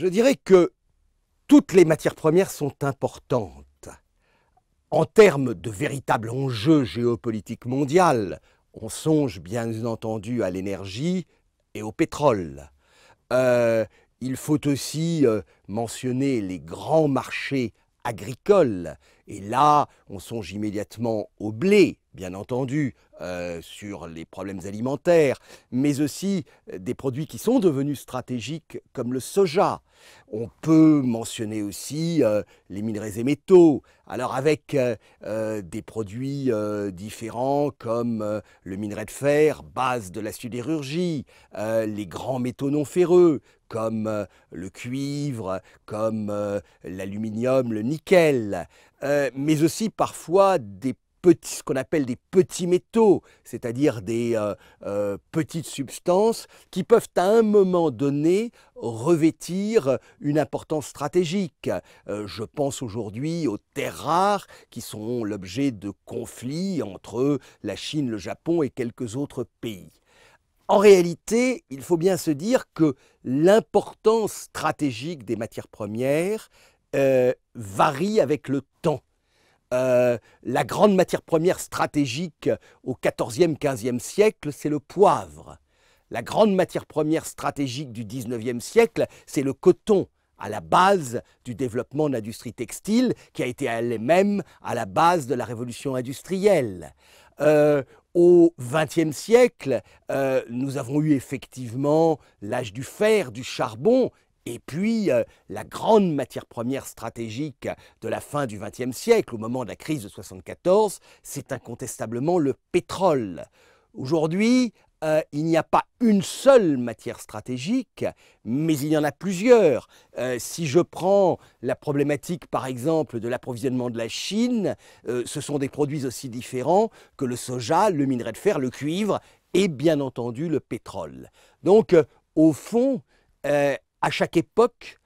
Je dirais que toutes les matières premières sont importantes. En termes de véritable enjeu géopolitique mondial, on songe bien entendu à l'énergie et au pétrole. Euh, il faut aussi euh, mentionner les grands marchés agricoles. Et là, on songe immédiatement au blé, bien entendu, euh, sur les problèmes alimentaires, mais aussi euh, des produits qui sont devenus stratégiques comme le soja. On peut mentionner aussi euh, les minerais et métaux, alors avec des produits différents comme le minerai de fer, base de la sidérurgie, les grands métaux non ferreux, comme le cuivre, comme l'aluminium, le nickel, mais aussi parfois des ce qu'on appelle des petits métaux, c'est-à-dire des euh, euh, petites substances qui peuvent à un moment donné revêtir une importance stratégique. Euh, je pense aujourd'hui aux terres rares qui sont l'objet de conflits entre la Chine, le Japon et quelques autres pays. En réalité, il faut bien se dire que l'importance stratégique des matières premières varie avec le temps. Euh, la grande matière première stratégique au XIVe, XVe siècle, c'est le poivre. La grande matière première stratégique du XIXe siècle, c'est le coton, à la base du développement de l'industrie textile, qui a été elle-même à la base de la révolution industrielle. Euh, au XXe siècle, euh, nous avons eu effectivement l'âge du fer, du charbon, et puis, euh, la grande matière première stratégique de la fin du XXe siècle, au moment de la crise de 1974, c'est incontestablement le pétrole. Aujourd'hui, euh, il n'y a pas une seule matière stratégique, mais il y en a plusieurs. Euh, si je prends la problématique, par exemple, de l'approvisionnement de la Chine, ce sont des produits aussi différents que le soja, le minerai de fer, le cuivre et bien entendu le pétrole. Donc, au fond, à chaque époque,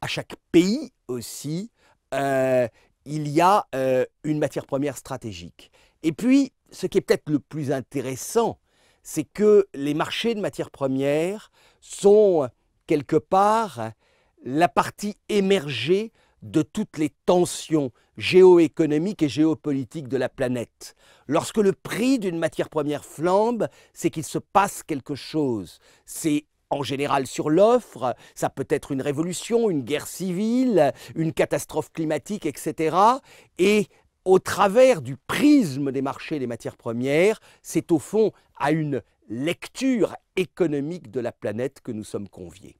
à chaque pays aussi, euh, il y a euh, une matière première stratégique. Et puis, ce qui est peut-être le plus intéressant, c'est que les marchés de matières premières sont quelque part la partie émergée de toutes les tensions géoéconomiques et géopolitiques de la planète. Lorsque le prix d'une matière première flambe, c'est qu'il se passe quelque chose. C'est en général sur l'offre, ça peut être une révolution, une guerre civile, une catastrophe climatique, etc. Et au travers du prisme des marchés des matières premières, c'est au fond à une lecture économique de la planète que nous sommes conviés.